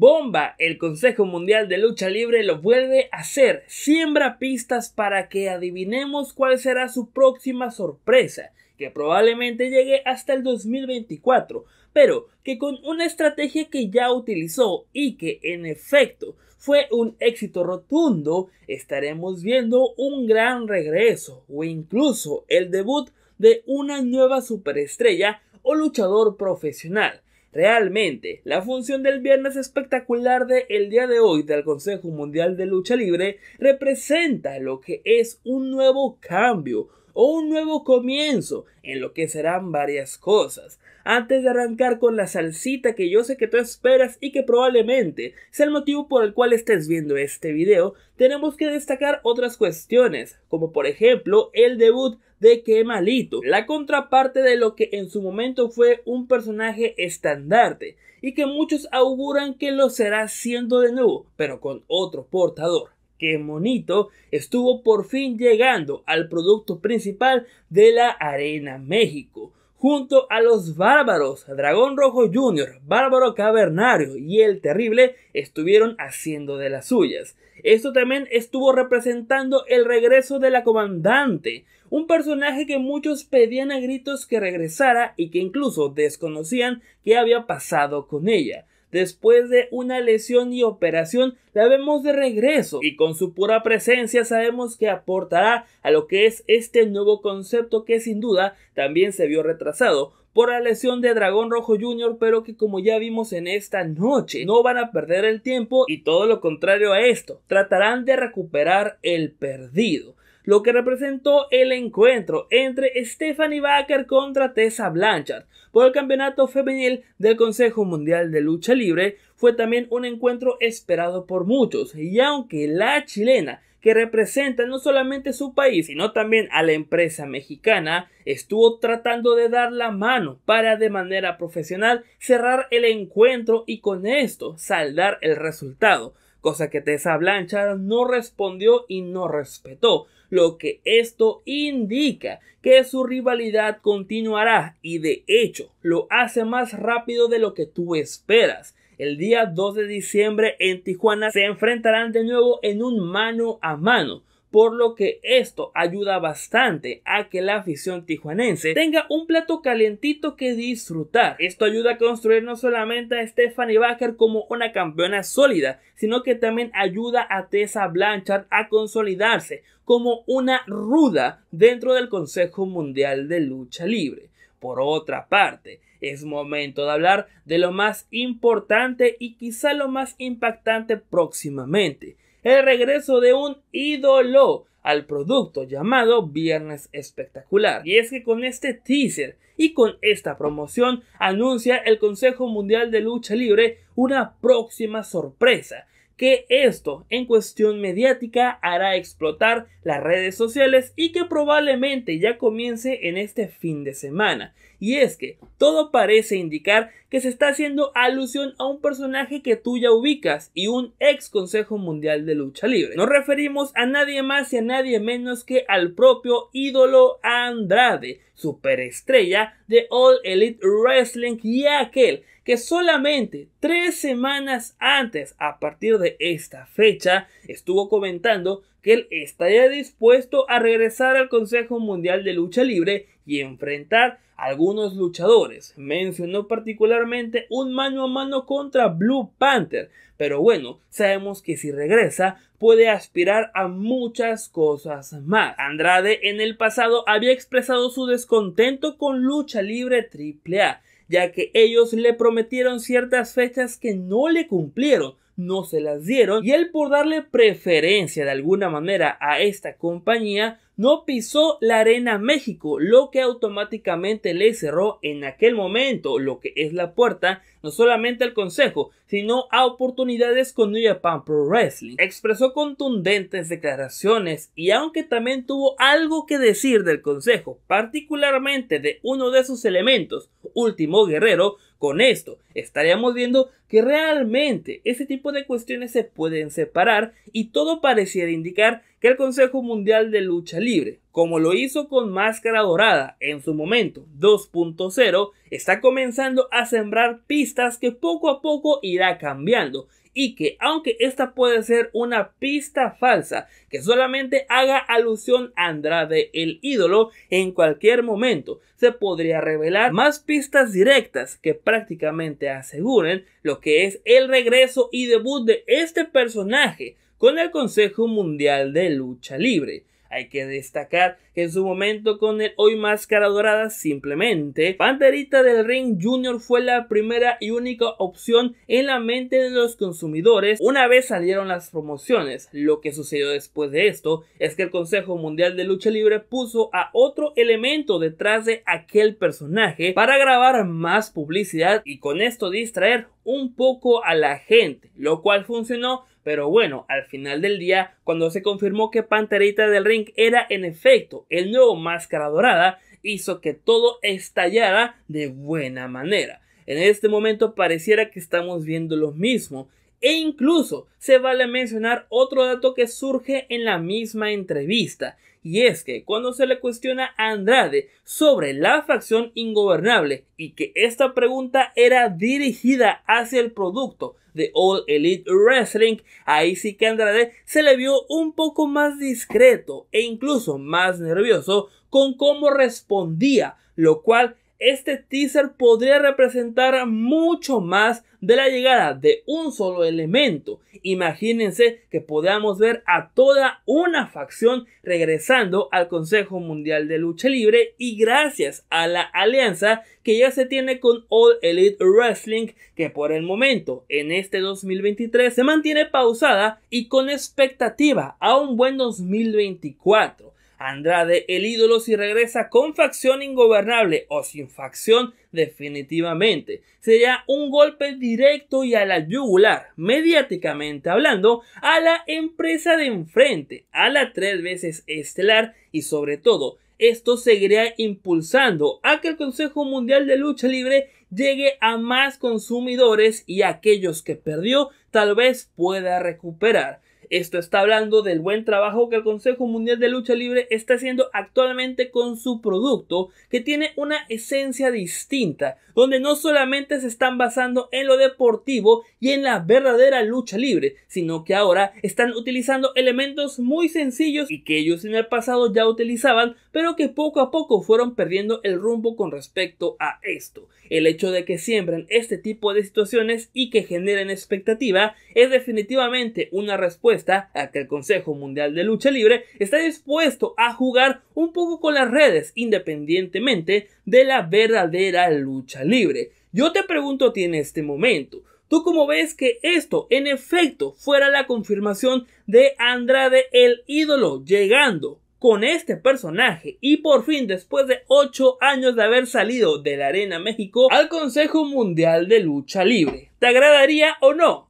Bomba, el Consejo Mundial de Lucha Libre lo vuelve a hacer, siembra pistas para que adivinemos cuál será su próxima sorpresa, que probablemente llegue hasta el 2024, pero que con una estrategia que ya utilizó y que en efecto fue un éxito rotundo, estaremos viendo un gran regreso o incluso el debut de una nueva superestrella o luchador profesional Realmente, la función del viernes espectacular de el día de hoy del Consejo Mundial de Lucha Libre representa lo que es un nuevo cambio, o un nuevo comienzo, en lo que serán varias cosas. Antes de arrancar con la salsita que yo sé que tú esperas y que probablemente sea el motivo por el cual estés viendo este video, tenemos que destacar otras cuestiones, como por ejemplo el debut de Kemalito, la contraparte de lo que en su momento fue un personaje estandarte y que muchos auguran que lo será siendo de nuevo, pero con otro portador que Monito estuvo por fin llegando al producto principal de la Arena México, junto a los bárbaros Dragón Rojo Jr., Bárbaro Cavernario y El Terrible estuvieron haciendo de las suyas. Esto también estuvo representando el regreso de la comandante, un personaje que muchos pedían a gritos que regresara y que incluso desconocían qué había pasado con ella después de una lesión y operación, la vemos de regreso y con su pura presencia sabemos que aportará a lo que es este nuevo concepto que sin duda también se vio retrasado por la lesión de Dragón Rojo Jr., pero que como ya vimos en esta noche, no van a perder el tiempo y todo lo contrario a esto, tratarán de recuperar el perdido lo que representó el encuentro entre Stephanie Baker contra Tessa Blanchard por el Campeonato Femenil del Consejo Mundial de Lucha Libre fue también un encuentro esperado por muchos y aunque la chilena que representa no solamente su país, sino también a la empresa mexicana, estuvo tratando de dar la mano para de manera profesional cerrar el encuentro y con esto saldar el resultado cosa que Tessa Blanchard no respondió y no respetó, lo que esto indica que su rivalidad continuará y de hecho lo hace más rápido de lo que tú esperas. El día 2 de diciembre en Tijuana se enfrentarán de nuevo en un mano a mano por lo que esto ayuda bastante a que la afición tijuanense tenga un plato calientito que disfrutar. Esto ayuda a construir no solamente a Stephanie Baker como una campeona sólida, sino que también ayuda a Tessa Blanchard a consolidarse como una ruda dentro del Consejo Mundial de Lucha Libre. Por otra parte, es momento de hablar de lo más importante y quizá lo más impactante próximamente, el regreso de un ídolo al producto llamado Viernes Espectacular. Y es que con este teaser y con esta promoción anuncia el Consejo Mundial de Lucha Libre una próxima sorpresa que esto en cuestión mediática hará explotar las redes sociales y que probablemente ya comience en este fin de semana. Y es que todo parece indicar que se está haciendo alusión a un personaje que tú ya ubicas y un ex Consejo Mundial de Lucha Libre. Nos referimos a nadie más y a nadie menos que al propio ídolo Andrade superestrella de All Elite Wrestling y aquel que solamente tres semanas antes, a partir de esta fecha, estuvo comentando que él estaría dispuesto a regresar al Consejo Mundial de Lucha Libre y enfrentar a algunos luchadores. Mencionó particularmente un mano a mano contra Blue Panther, pero bueno, sabemos que si regresa puede aspirar a muchas cosas más. Andrade en el pasado había expresado su descontento con Lucha Libre AAA, ya que ellos le prometieron ciertas fechas que no le cumplieron no se las dieron y él por darle preferencia de alguna manera a esta compañía no pisó la arena México, lo que automáticamente le cerró en aquel momento lo que es la puerta no solamente al consejo, sino a oportunidades con New Japan Pro Wrestling. Expresó contundentes declaraciones y aunque también tuvo algo que decir del consejo, particularmente de uno de sus elementos, Último Guerrero, con esto estaríamos viendo que realmente ese tipo de cuestiones se pueden separar y todo pareciera indicar que el Consejo Mundial de Lucha Libre como lo hizo con Máscara Dorada en su momento 2.0, está comenzando a sembrar pistas que poco a poco irá cambiando y que aunque esta puede ser una pista falsa que solamente haga alusión a Andrade el ídolo en cualquier momento se podría revelar más pistas directas que prácticamente aseguren lo que es el regreso y debut de este personaje con el Consejo Mundial de Lucha Libre hay que destacar en su momento con el hoy Máscara Dorada simplemente. Panterita del Ring Jr. fue la primera y única opción en la mente de los consumidores una vez salieron las promociones. Lo que sucedió después de esto es que el Consejo Mundial de Lucha Libre puso a otro elemento detrás de aquel personaje para grabar más publicidad y con esto distraer un poco a la gente, lo cual funcionó pero bueno, al final del día, cuando se confirmó que Panterita del Ring era en efecto el nuevo Máscara Dorada, hizo que todo estallara de buena manera. En este momento pareciera que estamos viendo lo mismo. E incluso se vale mencionar otro dato que surge en la misma entrevista, y es que cuando se le cuestiona a Andrade sobre la facción ingobernable y que esta pregunta era dirigida hacia el producto de All Elite Wrestling, ahí sí que Andrade se le vio un poco más discreto e incluso más nervioso con cómo respondía, lo cual este teaser podría representar mucho más de la llegada de un solo elemento. Imagínense que podamos ver a toda una facción regresando al Consejo Mundial de Lucha Libre y gracias a la alianza que ya se tiene con All Elite Wrestling que por el momento en este 2023 se mantiene pausada y con expectativa a un buen 2024. Andrade el ídolo si regresa con facción ingobernable o sin facción definitivamente. Sería un golpe directo y a la yugular, mediáticamente hablando, a la empresa de enfrente, a la tres veces estelar y sobre todo, esto seguiría impulsando a que el Consejo Mundial de Lucha Libre llegue a más consumidores y aquellos que perdió tal vez pueda recuperar. Esto está hablando del buen trabajo que el Consejo Mundial de Lucha Libre está haciendo actualmente con su producto, que tiene una esencia distinta, donde no solamente se están basando en lo deportivo y en la verdadera lucha libre, sino que ahora están utilizando elementos muy sencillos y que ellos en el pasado ya utilizaban, pero que poco a poco fueron perdiendo el rumbo con respecto a esto. El hecho de que siembran este tipo de situaciones y que generen expectativa es definitivamente una respuesta a que el Consejo Mundial de Lucha Libre está dispuesto a jugar un poco con las redes independientemente de la verdadera lucha libre. Yo te pregunto a ti en este momento, ¿Tú cómo ves que esto, en efecto, fuera la confirmación de Andrade el ídolo llegando con este personaje y por fin después de 8 años de haber salido de la Arena México al Consejo Mundial de Lucha Libre? ¿Te agradaría o no?